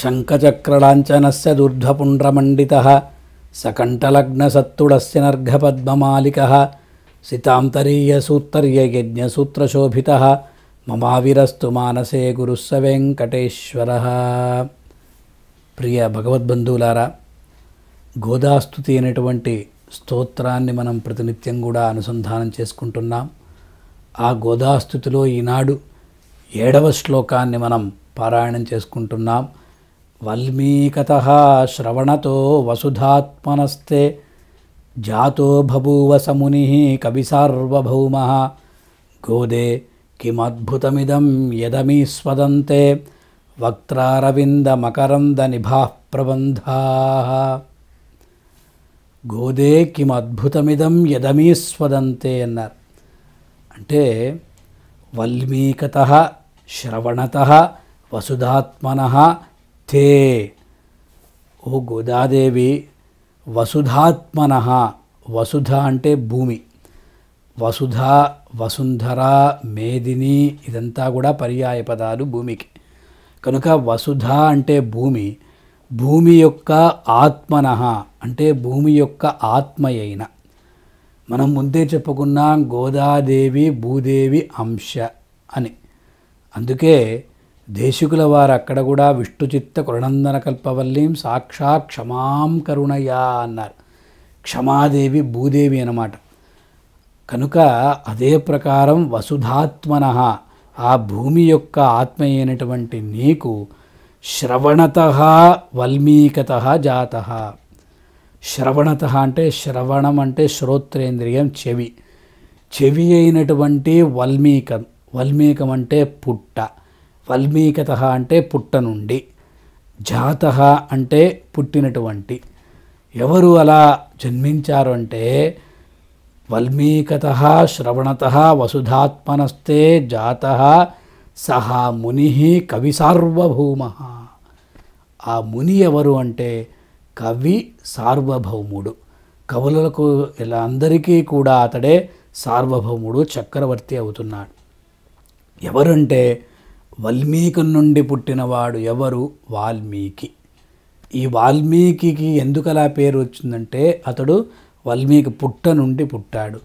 శంఖచక్రలాంఛనస్య దుర్ధ్వపుండ్రమండితः సకంఠలగ్నసత్తుడస్య నర్ఘపద్మమాలికः సితాంతరీయసూత్తర్యయజ్ఞసూత్రశోభితः మమావిరస్తు మానసే గురుస్స వెంకటేశ్వర ప్రియ భగవద్బంధువులారా గోదాస్తుతి అనేటువంటి స్తోత్రాన్ని మనం ప్రతినిత్యం కూడా అనుసంధానం చేసుకుంటున్నాం ఆ గోదాస్తుతిలో ఈనాడు ఏడవ శ్లోకాన్ని మనం పారాయణం చేసుకుంటున్నాం वल्मीकतः श्रवणतो वसुधात्मनस्ते जातो बभूवसमुनिः कविसार्वभौमः गोदे किमद्भुतमिदं यदमीस्वदन्ते वक्त्रविन्दमकरन्दनिभाः प्रबन्धाः गोदे किमद्भुतमिदं यदमीस्वदन्ते अन् అంటే वल्मीकतः श्रवणतः वसुधात्मनः తే ఓ గోదాదేవి వసుధాత్మన వసుధ అంటే భూమి వసుధ వసుంధర మేదిని ఇదంతా కూడా పర్యాయ పదాలు భూమికి కనుక వసుధ అంటే భూమి భూమి యొక్క ఆత్మన అంటే భూమి యొక్క ఆత్మయైన మనం ముందే చెప్పుకున్నాం గోదాదేవి భూదేవి అంశ అని అందుకే దేశికుల వారక్కడ కూడా విష్ణుచిత్త కృణందన కల్పవల్లీం సాక్షా క్షమాం కరుణయా అన్నారు క్షమాదేవి భూదేవి అన్నమాట కనుక అదే ప్రకారం వసుధాత్మన ఆ భూమి యొక్క ఆత్మ అయినటువంటి నీకు శ్రవణత వల్మీకత జాత శ్రవణత అంటే శ్రవణం అంటే శ్రోత్రేంద్రియం చెవి చెవి అయినటువంటి వల్మీకం వల్మీకం అంటే పుట్ట వల్మీకత అంటే పుట్ట నుండి జాత అంటే పుట్టినటువంటి ఎవరు అలా జన్మించారు అంటే వల్మీకత శ్రవణత వసుధాత్మనస్తే జాత సహా ముని కవి సార్వభౌమ ఆ ముని ఎవరు అంటే కవి సార్వభౌముడు కవులకు ఇలా అందరికీ కూడా అతడే సార్వభౌముడు చక్రవర్తి అవుతున్నాడు ఎవరంటే వల్మీకి నుండి పుట్టినవాడు ఎవరు వాల్మీకి ఈ వాల్మీకి ఎందుకు అలా పేరు వచ్చిందంటే అతడు వాల్మీకి పుట్ట నుండి పుట్టాడు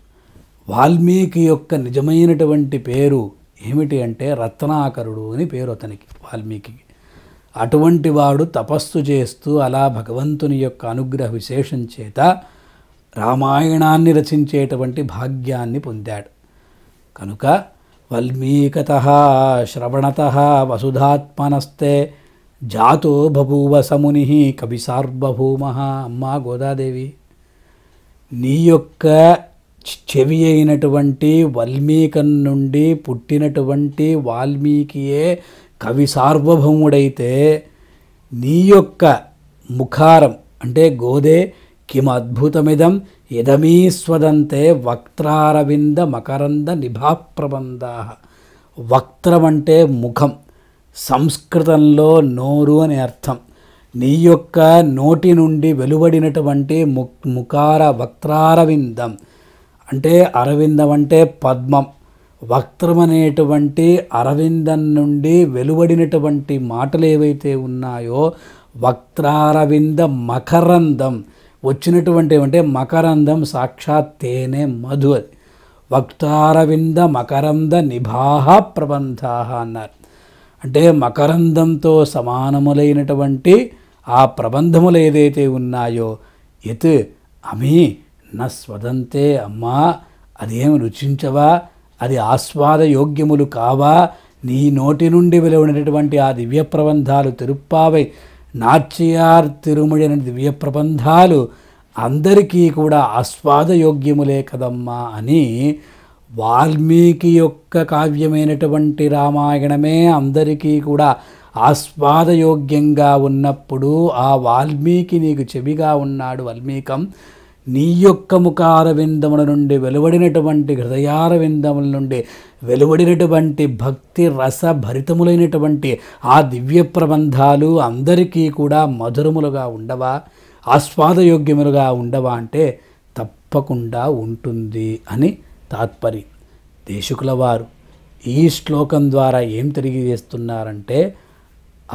వాల్మీకి యొక్క నిజమైనటువంటి పేరు ఏమిటి అంటే రత్నాకరుడు అని పేరు అతనికి వాల్మీకి అటువంటి వాడు తపస్సు చేస్తూ అలా భగవంతుని యొక్క అనుగ్రహ విశేషం చేత రామాయణాన్ని రచించేటువంటి భాగ్యాన్ని పొందాడు కనుక వల్మీకత శ్రవణత వసుధాత్మనస్తే జాతో బూవ సముని కవి సార్వభౌమ అమ్మా గోదాదేవి నీ యొక్క చెవి అయినటువంటి వల్మీకం నుండి పుట్టినటువంటి వాల్మీకియే కవి సార్వభౌముడైతే నీ యొక్క ముఖారం అంటే గోదే కిమద్భుతమిదం ఇదమీస్వదంతే వక్త్రారవింద మకరంద నిభాప్రబంధా వక్త్రం అంటే ముఖం సంస్కృతంలో నోరు అని అర్థం నీ యొక్క నోటి నుండి వెలువడినటువంటి ముఖార వక్త్రారవిందం అంటే అరవిందం అంటే పద్మం వక్త్రం అనేటువంటి అరవిందం నుండి వెలువడినటువంటి మాటలు ఏవైతే ఉన్నాయో వక్త్రారవింద మకరందం వచ్చినటువంటి అంటే మకరందం సాక్షాత్ తేనే మధు అది వక్తారవింద మకరంద నిభాహ ప్రబంధా అన్నారు అంటే మకరందంతో సమానములైనటువంటి ఆ ప్రబంధములు ఏదైతే ఉన్నాయో ఎత్ అమి నా స్వదంతే అమ్మా అదేమి రుచించవా అది ఆస్వాదయోగ్యములు కావా నీ నోటి నుండి వెలువడినటువంటి ఆ దివ్య ప్రబంధాలు తిరుప్పావై నాట్యార్ తిరుమడి అనే దివ్య ప్రబంధాలు అందరికీ కూడా ఆస్వాదయోగ్యములే కదమ్మా అని వాల్మీకి యొక్క కావ్యమైనటువంటి రామాయణమే అందరికీ కూడా ఆస్వాదయోగ్యంగా ఉన్నప్పుడు ఆ వాల్మీకి నీకు చెవిగా ఉన్నాడు వాల్మీకం నీ యొక్క ముఖార విందముల నుండి వెలువడినటువంటి హృదయార విందముల నుండి వెలువడినటువంటి భక్తి రసభరితములైనటువంటి ఆ దివ్య ప్రబంధాలు అందరికీ కూడా మధురములుగా ఉండవా ఆస్వాదయోగ్యములుగా ఉండవా అంటే తప్పకుండా ఉంటుంది అని తాత్పర్యం దేశకుల వారు ఈ శ్లోకం ద్వారా ఏం తెలియజేస్తున్నారంటే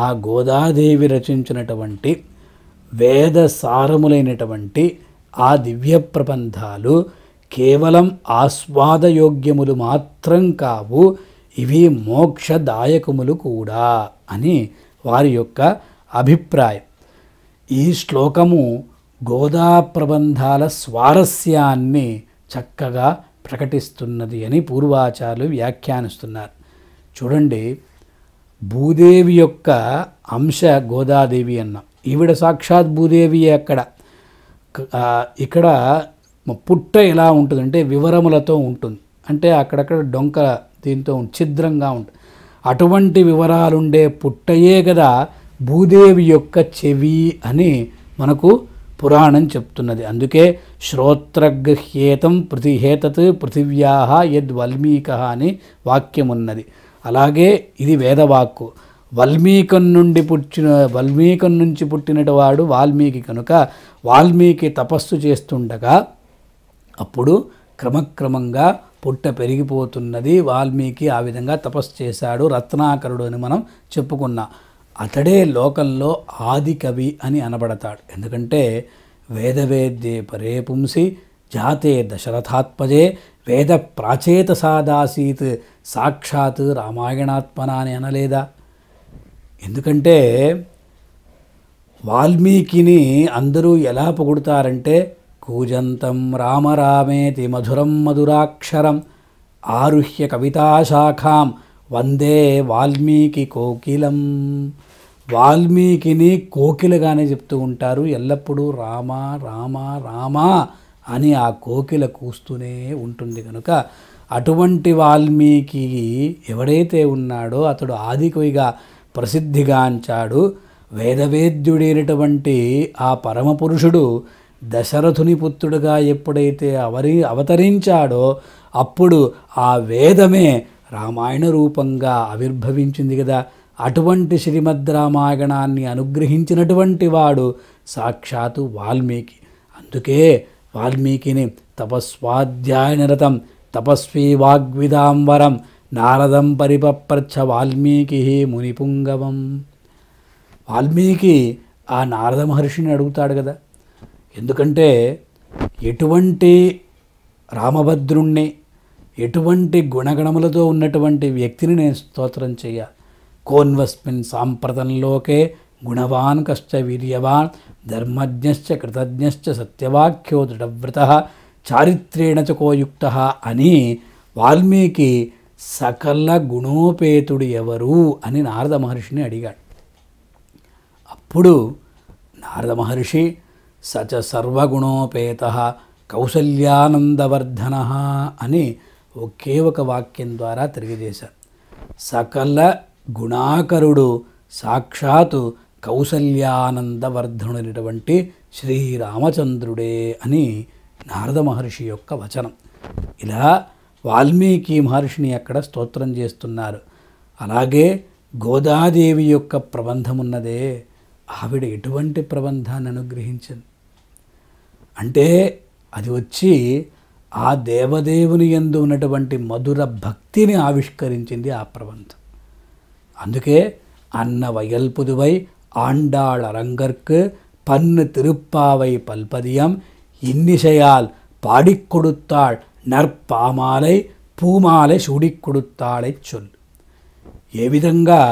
ఆ గోదాదేవి రచించినటువంటి వేద సారములైనటువంటి ఆ దివ్య ప్రబంధాలు కేవలం ఆస్వాదయోగ్యములు మాత్రం కావు ఇవి మోక్షదాయకములు కూడా అని వారి యొక్క అభిప్రాయం ఈ శ్లోకము గోదా ప్రబంధాల స్వారస్యాన్ని చక్కగా ప్రకటిస్తున్నది అని పూర్వాచార్యులు వ్యాఖ్యానిస్తున్నారు చూడండి భూదేవి యొక్క అంశ గోదాదేవి అన్నాం ఈవిడ సాక్షాత్ భూదేవి అక్కడ ఇక్కడ పుట్ట ఎలా ఉంటుందంటే వివరములతో ఉంటుంది అంటే అక్కడక్కడ డొంక దీంతో ఛిద్రంగా ఉంటుంది అటువంటి వివరాలుండే పుట్టయే కదా భూదేవి యొక్క చెవి అని మనకు పురాణం చెప్తున్నది అందుకే శ్రోత్రగ్హేతం పృథిహేతత్ పృథివ్యాహ యద్వల్మీక అని వాక్యం ఉన్నది అలాగే ఇది వేదవాక్కు వాల్మీకం నుండి పుట్టిన వాల్మీకం నుంచి వాడు వాల్మీకి కనుక వాల్మీకి తపస్సు చేస్తుండగా అప్పుడు క్రమక్రమంగా పుట్ట పెరిగిపోతున్నది వాల్మీకి ఆ విధంగా తపస్సు చేశాడు రత్నాకరుడు అని మనం చెప్పుకున్నాం అతడే లోకంలో ఆది కవి అని అనబడతాడు ఎందుకంటే వేదవేద్యే పరే పుంసి జాతే దశరథాత్మజే వేద ప్రాచేత సాదాసీత్ సాక్షాత్ రామాయణాత్మన అని అనలేదా ఎందుకంటే వాల్మీకిని అందరూ ఎలా పొగుడతారంటే కూజంతం రామరామేతి మధురం మధురాక్షరం ఆరుహ్య కవితాశాఖాం వందే వాల్మీకి కోకిలం వాల్మీకిని కోకిలగానే చెప్తూ ఉంటారు ఎల్లప్పుడూ రామ రామ రామ అని ఆ కోకిల కూస్తూనే ఉంటుంది కనుక అటువంటి వాల్మీకి ఎవడైతే ఉన్నాడో అతడు ఆదికవిగా ప్రసిద్ధిగాంచాడు వేదవేద్యుడైనటువంటి ఆ పరమపురుషుడు దశరథుని పుత్రుడుగా ఎప్పుడైతే అవరి అవతరించాడో అప్పుడు ఆ వేదమే రామాయణ రూపంగా ఆవిర్భవించింది కదా అటువంటి శ్రీమద్ రామాయణాన్ని అనుగ్రహించినటువంటి వాడు సాక్షాత్తు వాల్మీకి అందుకే వాల్మీకిని తపస్వాధ్యాయనరతం తపస్వి వాగ్విదాంబరం నారదం పరిపప్రచ్ఛ వాల్మీకి మునిపుంగవం వాల్మీకి ఆ నారద మహర్షిని అడుగుతాడు కదా ఎందుకంటే ఎటువంటి రామభద్రుణ్ణి ఎటువంటి గుణగణములతో ఉన్నటువంటి వ్యక్తిని నేను స్తోత్రం చేయ కోన్వస్మిన్ సాంప్రతంలోకే గుణవాన్ కష్ట వీర్యవాన్ ధర్మజ్ఞశ్చ కృతజ్ఞశ్చ సత్యవాక్యో దృఢవ్రత చారిత్రేణ కోయుక్త అని వాల్మీకి సకల గుణోపేతుడు ఎవరు అని నారద మహర్షిని అడిగాడు అప్పుడు నారద మహర్షి సచ సర్వగుణోపేత కౌసల్యానందవర్ధన అని ఒకే ఒక వాక్యం ద్వారా తెలియజేశారు సకల గుణాకరుడు సాక్షాత్తు కౌసల్యానందవర్ధనుడైనటువంటి శ్రీరామచంద్రుడే అని నారద మహర్షి యొక్క వచనం ఇలా వాల్మీకి మహర్షిని అక్కడ స్తోత్రం చేస్తున్నారు అలాగే గోదాదేవి యొక్క ప్రబంధం ఉన్నదే ఆవిడ ఎటువంటి ప్రబంధాన్ని అనుగ్రహించింది అంటే అది వచ్చి ఆ దేవదేవుని ఎందు ఉన్నటువంటి మధుర భక్తిని ఆవిష్కరించింది ఆ ప్రబంధం అందుకే అన్న వయల్పుదువై ఆండాళ్ అరంగర్కు పన్ను తిరుప్పావై పల్పదియం ఇన్నిశయాల్ పాడిక్కొడుతాళ్ పూమాలై పూమాలె కొడుతాడై చొల్ ఏ విధంగా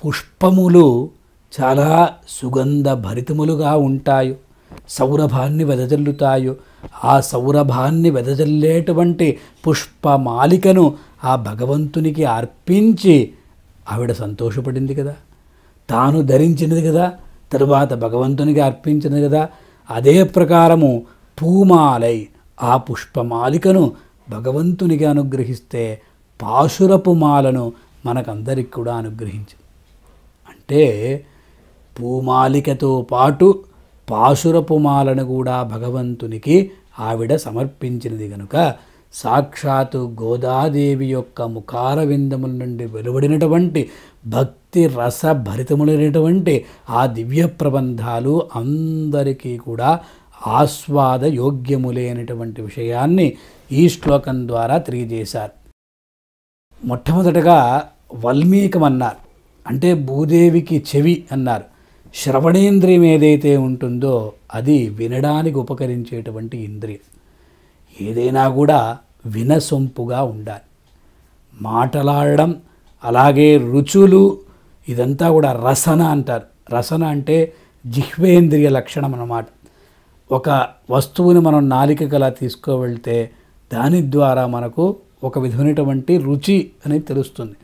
పుష్పములు చాలా సుగంధ భరితములుగా ఉంటాయో సౌరభాన్ని వెదజల్లుతాయో ఆ సౌరభాన్ని వెదజల్లేటువంటి పుష్పమాలికను ఆ భగవంతునికి అర్పించి ఆవిడ సంతోషపడింది కదా తాను ధరించినది కదా తరువాత భగవంతునికి అర్పించినది కదా అదే ప్రకారము పూమాలై ఆ పుష్పమాలికను భగవంతునికి అనుగ్రహిస్తే పాశురపు మాలను మనకందరికి కూడా అనుగ్రహించింది అంటే పూమాలికతో పాటు పాశురపు మాలను కూడా భగవంతునికి ఆవిడ సమర్పించినది కనుక సాక్షాత్తు గోదాదేవి యొక్క ముఖార విందముల నుండి వెలువడినటువంటి భక్తి రసభరితములైనటువంటి ఆ దివ్య ప్రబంధాలు అందరికీ కూడా ఆస్వాద యోగ్యములేనటువంటి విషయాన్ని ఈ శ్లోకం ద్వారా తెలియజేశారు మొట్టమొదటగా వల్మీకం అన్నారు అంటే భూదేవికి చెవి అన్నారు శ్రవణేంద్రియం ఏదైతే ఉంటుందో అది వినడానికి ఉపకరించేటువంటి ఇంద్రియం ఏదైనా కూడా వినసొంపుగా ఉండాలి మాటలాడడం అలాగే రుచులు ఇదంతా కూడా రసన అంటారు రసన అంటే జిహ్వేంద్రియ లక్షణం అన్నమాట ఒక వస్తువుని మనం నాలిక అలా తీసుకువెళ్తే దాని ద్వారా మనకు ఒక విధమైనటువంటి రుచి అనేది తెలుస్తుంది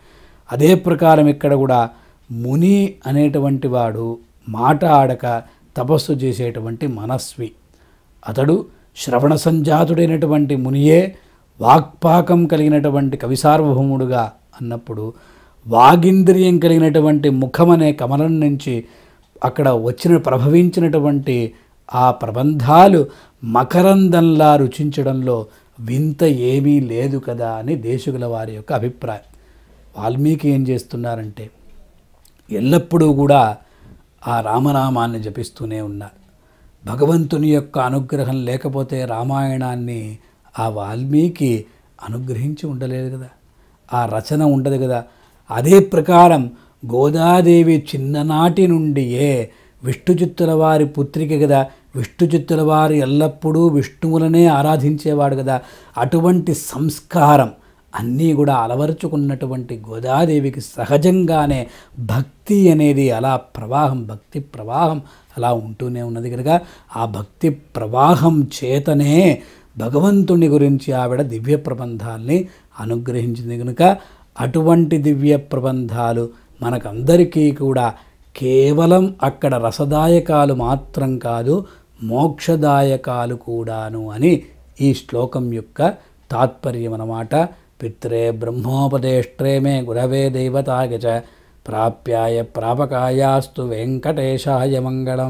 అదే ప్రకారం ఇక్కడ కూడా ముని అనేటువంటి వాడు మాట ఆడక తపస్సు చేసేటువంటి మనస్వి అతడు శ్రవణ సంజాతుడైనటువంటి మునియే వాక్పాకం కలిగినటువంటి కవి సార్వభౌముడుగా అన్నప్పుడు వాగింద్రియం కలిగినటువంటి ముఖం అనే కమలం నుంచి అక్కడ వచ్చిన ప్రభవించినటువంటి ఆ ప్రబంధాలు మకరందంలా రుచించడంలో వింత ఏమీ లేదు కదా అని దేశకుల వారి యొక్క అభిప్రాయం వాల్మీకి ఏం చేస్తున్నారంటే ఎల్లప్పుడూ కూడా ఆ రామనామాన్ని జపిస్తూనే ఉన్నారు భగవంతుని యొక్క అనుగ్రహం లేకపోతే రామాయణాన్ని ఆ వాల్మీకి అనుగ్రహించి ఉండలేదు కదా ఆ రచన ఉండదు కదా అదే ప్రకారం గోదాదేవి చిన్ననాటి నుండియే విష్ణుచిత్తుల వారి పుత్రిక కదా విష్ణుచిత్తుల వారు ఎల్లప్పుడూ విష్ణువులనే ఆరాధించేవాడు కదా అటువంటి సంస్కారం అన్నీ కూడా అలవరుచుకున్నటువంటి గోదాదేవికి సహజంగానే భక్తి అనేది అలా ప్రవాహం భక్తి ప్రవాహం అలా ఉంటూనే ఉన్నది కనుక ఆ భక్తి ప్రవాహం చేతనే భగవంతుని గురించి ఆవిడ దివ్య ప్రబంధాల్ని అనుగ్రహించింది కనుక అటువంటి దివ్య ప్రబంధాలు మనకందరికీ కూడా కేవలం అక్కడ రసదాయకాలు మాత్రం కాదు మోక్షదాయకాలు కూడాను అని ఈ శ్లోకం యొక్క తాత్పర్యం అన్నమాట పిత్రే బ్రహ్మోపదేష్ట్రే మే గురవే దేవతాగచ ప్రాప్యాయ ప్రాపకాయాస్తు వెంకటేశాయ మంగళం